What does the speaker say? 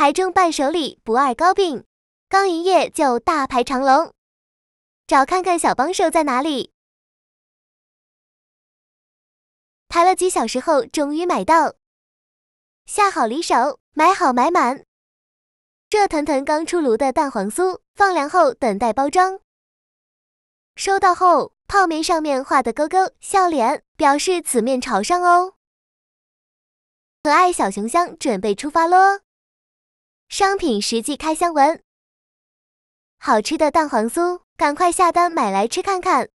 台中伴手礼不二糕饼，刚营业就大排长龙，找看看小帮手在哪里。排了几小时后，终于买到，下好离手，买好买满。热腾腾刚出炉的蛋黄酥，放凉后等待包装。收到后，泡面上面画的勾勾笑脸，表示此面朝上哦。可爱小熊箱准备出发喽。商品实际开箱文，好吃的蛋黄酥，赶快下单买来吃看看。